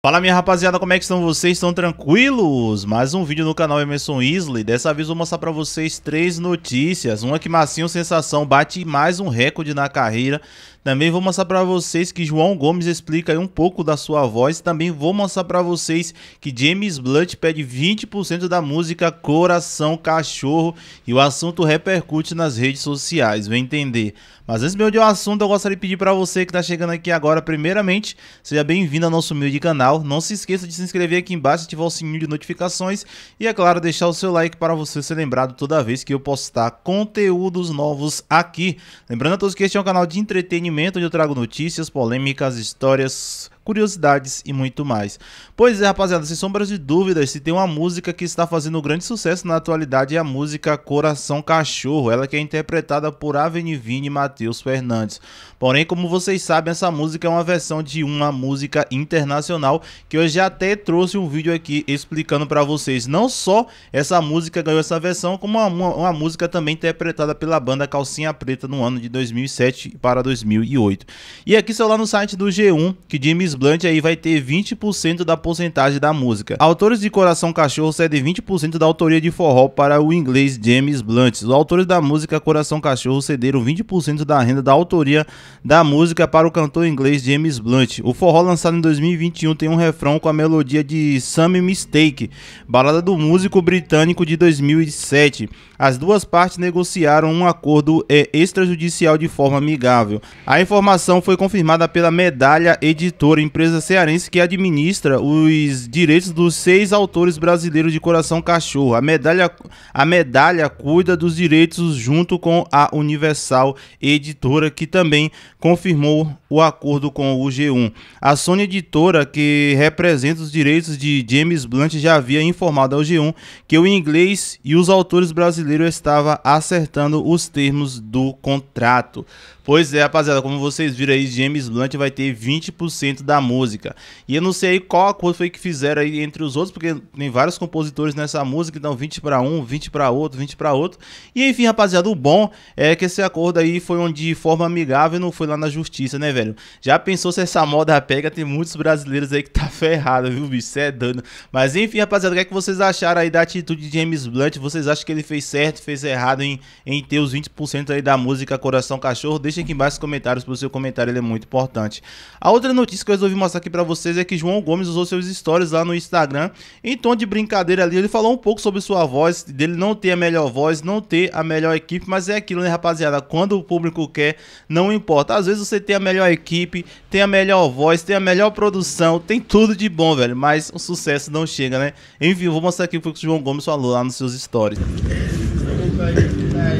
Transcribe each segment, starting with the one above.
Fala minha rapaziada, como é que estão vocês? Estão tranquilos? Mais um vídeo no canal Emerson Isley. Dessa vez vou mostrar pra vocês três notícias. Uma que Massinho Sensação bate mais um recorde na carreira. Também vou mostrar para vocês que João Gomes explica um pouco da sua voz. Também vou mostrar para vocês que James Blunt pede 20% da música Coração Cachorro e o assunto repercute nas redes sociais. Vem entender. Mas antes meu de um assunto, eu gostaria de pedir para você que está chegando aqui agora, primeiramente, seja bem-vindo ao nosso humilde canal. Não se esqueça de se inscrever aqui embaixo, ativar o sininho de notificações e, é claro, deixar o seu like para você ser lembrado toda vez que eu postar conteúdos novos aqui. Lembrando a todos que este é um canal de entretenimento segmento onde eu trago notícias, polêmicas, histórias, curiosidades e muito mais. Pois é, rapaziada, sem sombras de dúvidas, se tem uma música que está fazendo grande sucesso na atualidade é a música Coração Cachorro, ela que é interpretada por Avenivine e Matheus Fernandes. Porém, como vocês sabem, essa música é uma versão de uma música internacional que eu já até trouxe um vídeo aqui explicando para vocês. Não só essa música ganhou essa versão, como uma, uma, uma música também interpretada pela banda Calcinha Preta no ano de 2007 para 2008. E aqui só lá no site do G1 que James Blunt aí vai ter 20% da porcentagem da música. Autores de Coração Cachorro cedem 20% da autoria de forró para o inglês James Blunt. Os autores da música Coração Cachorro cederam 20% da renda da autoria da música para o cantor inglês James Blunt. O forró lançado em 2021 tem um refrão com a melodia de Some Mistake, balada do músico britânico de 2007. As duas partes negociaram um acordo é, extrajudicial de forma amigável. A informação foi confirmada pela Medalha Editora em empresa cearense que administra os direitos dos seis autores brasileiros de Coração Cachorro. A medalha, a medalha cuida dos direitos junto com a Universal Editora, que também confirmou o acordo com o G1. A Sony Editora, que representa os direitos de James Blunt, já havia informado ao G1 que o inglês e os autores brasileiros estavam acertando os termos do contrato. Pois é, rapaziada, como vocês viram aí, James Blunt vai ter 20% da música. E eu não sei qual acordo foi que fizeram aí entre os outros, porque tem vários compositores nessa música, então 20 para um, 20 para outro, 20 para outro. E enfim, rapaziada, o bom é que esse acordo aí foi onde de forma amigável não foi lá na justiça, né, velho? Já pensou se essa moda pega? Tem muitos brasileiros aí que tá ferrado, viu, bicho? Cê é dano. Mas enfim, rapaziada, o que, é que vocês acharam aí da atitude de James Blunt? Vocês acham que ele fez certo, fez errado em, em ter os 20% aí da música Coração Cachorro? Deixa aqui embaixo os comentários, porque o seu comentário ele é muito importante. A outra notícia que eu resolvi mostrar aqui para vocês é que João Gomes usou seus stories lá no Instagram. Em tom de brincadeira ali, ele falou um pouco sobre sua voz, dele não ter a melhor voz, não ter a melhor equipe, mas é aquilo, né, rapaziada? Quando o público quer, não importa. Às vezes você tem a melhor equipe, tem a melhor voz, tem a melhor produção, tem tudo de bom, velho, mas o sucesso não chega, né? Enfim, eu vou mostrar aqui o que o João Gomes falou lá nos seus stories.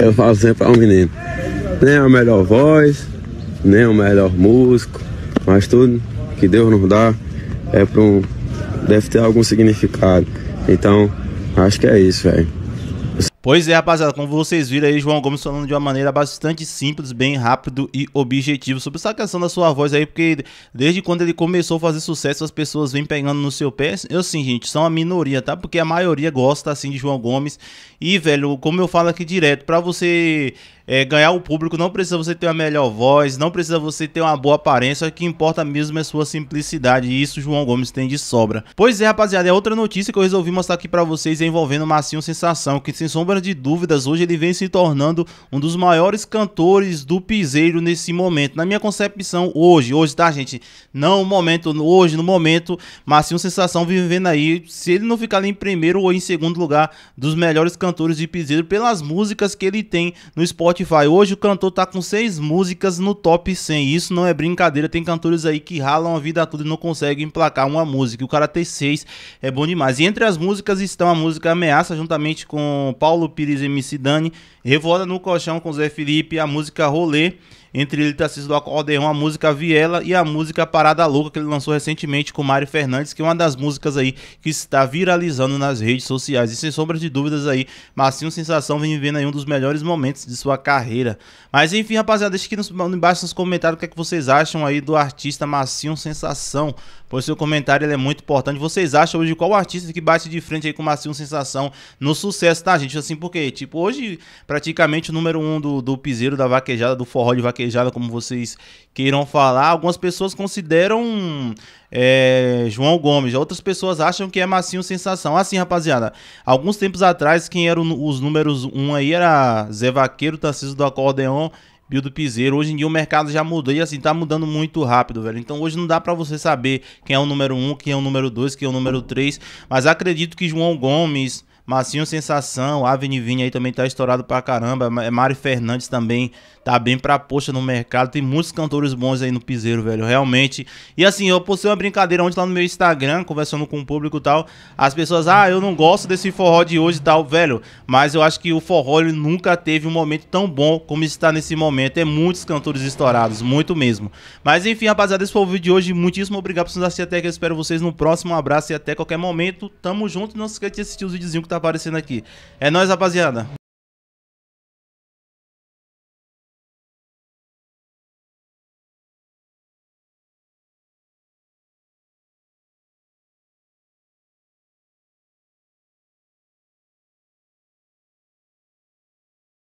Eu falo sempre ao menino, nem a melhor voz, nem o melhor músico, mas tudo que Deus nos dá é para um, deve ter algum significado. Então, acho que é isso, velho. Pois é, rapaziada, como vocês viram aí, João Gomes falando de uma maneira bastante simples, bem rápido e objetivo sobre essa questão da sua voz aí, porque desde quando ele começou a fazer sucesso, as pessoas vêm pegando no seu pé. Eu sim, gente, são a minoria, tá? Porque a maioria gosta assim de João Gomes. E, velho, como eu falo aqui direto, para você é, ganhar o público, não precisa você ter a melhor voz, não precisa você ter uma boa aparência, o que importa mesmo é sua simplicidade, e isso João Gomes tem de sobra. Pois é, rapaziada, é outra notícia que eu resolvi mostrar aqui para vocês envolvendo Massinho Sensação, que sem sombra sombra de dúvidas, hoje ele vem se tornando um dos maiores cantores do piseiro nesse momento. Na minha concepção, hoje, hoje, tá, gente? Não momento, hoje, no momento, mas sim uma sensação vivendo aí. Se ele não ficar ali em primeiro ou em segundo lugar dos melhores cantores de piseiro pelas músicas que ele tem no Spotify. Hoje o cantor tá com seis músicas no top 100. Isso não é brincadeira. Tem cantores aí que ralam a vida toda e não conseguem emplacar uma música. O cara ter seis é bom demais. E entre as músicas estão a música Ameaça, juntamente com Paulo Paulo Pires MC Dani, Revolta no Colchão com Zé Felipe, a música Rolê entre ele Tarcísio do Acordeão, a música Viela e a música Parada Louca, que ele lançou recentemente com Mário Fernandes, que é uma das músicas aí que está viralizando nas redes sociais. E sem sombra de dúvidas aí, Marcinho Sensação vem vivendo aí um dos melhores momentos de sua carreira. Mas enfim, rapaziada, deixa aqui nos, embaixo nos comentários o que, é que vocês acham aí do artista Marcinho Sensação, pois seu comentário ele é muito importante. Vocês acham hoje qual artista que bate de frente aí com Marcinho Sensação no sucesso, tá, gente? Assim, porque, tipo, hoje praticamente o número um do, do piseiro, da vaquejada, do forró de vaquejada, vaquejada, como vocês queiram falar, algumas pessoas consideram é, João Gomes, outras pessoas acham que é Massinho Sensação. Assim, rapaziada, alguns tempos atrás, quem eram os números 1 um aí era Zé Vaqueiro, Tarcísio do Acordeon Bill do Piseiro. Hoje em dia o mercado já mudou e assim, tá mudando muito rápido, velho. Então hoje não dá para você saber quem é o número 1, um, quem é o número 2, quem é o número 3. Mas acredito que João Gomes, Massinho Sensação, Avni Vini aí também tá estourado pra caramba. É Mari Fernandes também tá bem pra poxa no mercado. Tem muitos cantores bons aí no piseiro, velho, realmente. E assim, eu postei uma brincadeira ontem lá no meu Instagram, conversando com o público e tal. As pessoas, ah, eu não gosto desse forró de hoje e tal, velho. Mas eu acho que o forró ele nunca teve um momento tão bom como está nesse momento. É muitos cantores estourados, muito mesmo. Mas enfim, rapaziada, esse foi o vídeo de hoje. Muitíssimo obrigado por nos assistir até aqui. Eu espero vocês no próximo. Um abraço e até qualquer momento. Tamo junto. Não se esqueça de assistir os videozinhos que tá aparecendo aqui. É nóis, rapaziada.